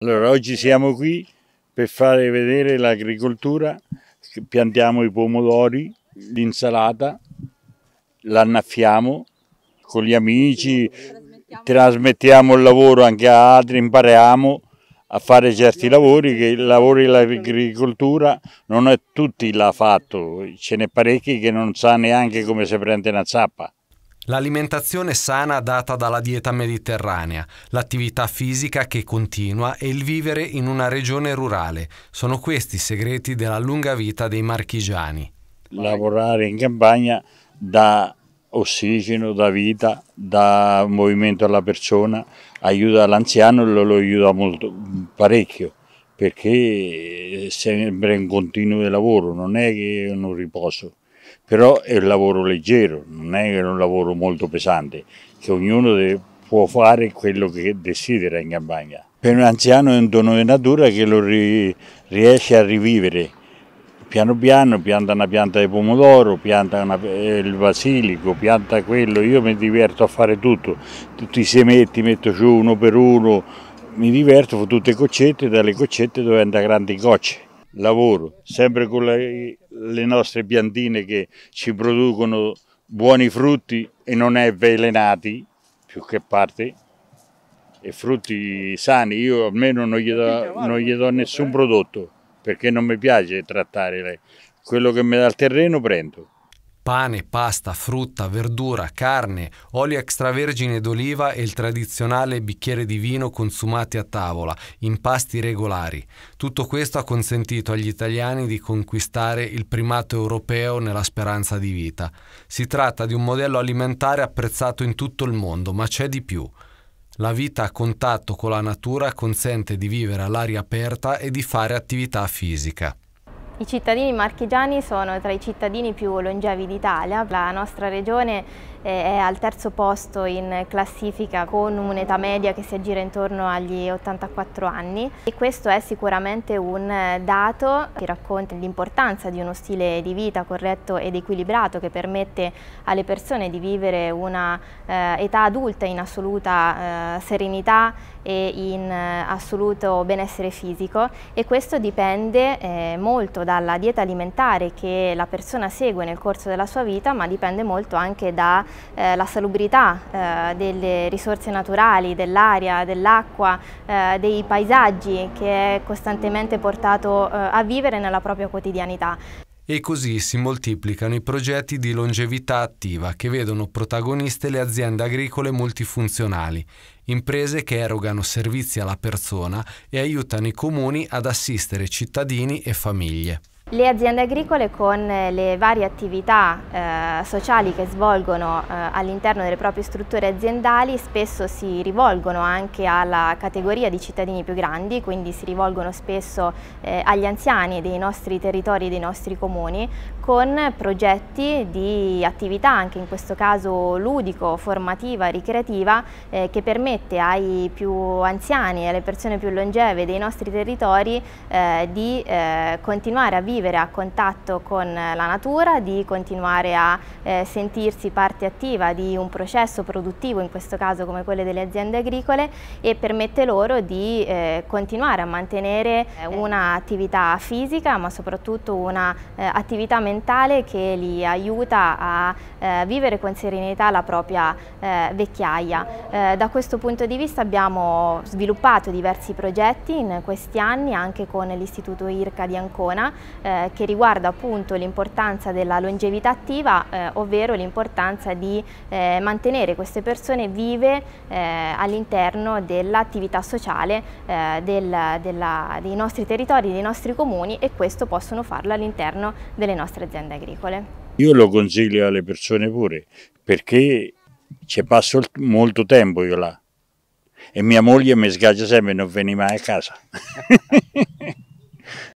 Allora, oggi siamo qui per fare vedere l'agricoltura, piantiamo i pomodori, l'insalata, l'annaffiamo con gli amici, trasmettiamo il lavoro anche a altri, impariamo a fare certi lavori, che il lavoro dell'agricoltura non è tutti l'ha fatto, ce n'è parecchi che non sa neanche come si prende una zappa l'alimentazione sana data dalla dieta mediterranea, l'attività fisica che continua e il vivere in una regione rurale. Sono questi i segreti della lunga vita dei marchigiani. Lavorare in campagna dà ossigeno, dà vita, dà movimento alla persona, aiuta l'anziano e lo, lo aiuta molto, parecchio perché è sempre un continuo lavoro, non è che è un riposo. Però è un lavoro leggero, non è un lavoro molto pesante, che ognuno deve, può fare quello che desidera in campagna. Per un anziano è un dono di natura che lo ri, riesce a rivivere. Piano piano pianta una pianta di pomodoro, pianta una, eh, il basilico, pianta quello, io mi diverto a fare tutto, tutti i semetti metto giù uno per uno, mi diverto, con tutte le goccette, dalle goccette diventa grandi gocce lavoro, sempre con le, le nostre piantine che ci producono buoni frutti e non è avvelenati, più che parte, e frutti sani. Io almeno non gli do, non gli do nessun eh. prodotto perché non mi piace trattare quello che mi dà il terreno prendo pane, pasta, frutta, verdura, carne, olio extravergine d'oliva e il tradizionale bicchiere di vino consumati a tavola, in pasti regolari. Tutto questo ha consentito agli italiani di conquistare il primato europeo nella speranza di vita. Si tratta di un modello alimentare apprezzato in tutto il mondo, ma c'è di più. La vita a contatto con la natura consente di vivere all'aria aperta e di fare attività fisica. I cittadini marchigiani sono tra i cittadini più longevi d'Italia. La nostra regione eh, è al terzo posto in classifica con un'età media che si aggira intorno agli 84 anni e questo è sicuramente un eh, dato che racconta l'importanza di uno stile di vita corretto ed equilibrato che permette alle persone di vivere una eh, età adulta in assoluta eh, serenità e in eh, assoluto benessere fisico e questo dipende eh, molto dalla dieta alimentare che la persona segue nel corso della sua vita ma dipende molto anche dalla eh, salubrità eh, delle risorse naturali, dell'aria, dell'acqua, eh, dei paesaggi che è costantemente portato eh, a vivere nella propria quotidianità e così si moltiplicano i progetti di longevità attiva che vedono protagoniste le aziende agricole multifunzionali, imprese che erogano servizi alla persona e aiutano i comuni ad assistere cittadini e famiglie. Le aziende agricole con eh, le varie attività eh, sociali che svolgono eh, all'interno delle proprie strutture aziendali spesso si rivolgono anche alla categoria di cittadini più grandi, quindi si rivolgono spesso eh, agli anziani dei nostri territori e dei nostri comuni con progetti di attività, anche in questo caso ludico, formativa, ricreativa, eh, che permette ai più anziani e alle persone più longeve dei nostri territori eh, di continuare a vivere vivere a contatto con la natura, di continuare a eh, sentirsi parte attiva di un processo produttivo, in questo caso come quello delle aziende agricole, e permette loro di eh, continuare a mantenere eh, eh. un'attività fisica, ma soprattutto un'attività eh, mentale che li aiuta a eh, vivere con serenità la propria vecchiaia. da questo punto di vista abbiamo sviluppato diversi progetti in questi anni, anche con l'Istituto IRCA di Ancona, eh, che riguarda appunto l'importanza della longevità attiva, eh, ovvero l'importanza di eh, mantenere queste persone vive eh, all'interno dell'attività sociale eh, del, della, dei nostri territori, dei nostri comuni e questo possono farlo all'interno delle nostre aziende agricole. Io lo consiglio alle persone pure perché ci passo molto tempo io là e mia moglie mi sgaggia sempre e non veniva mai a casa.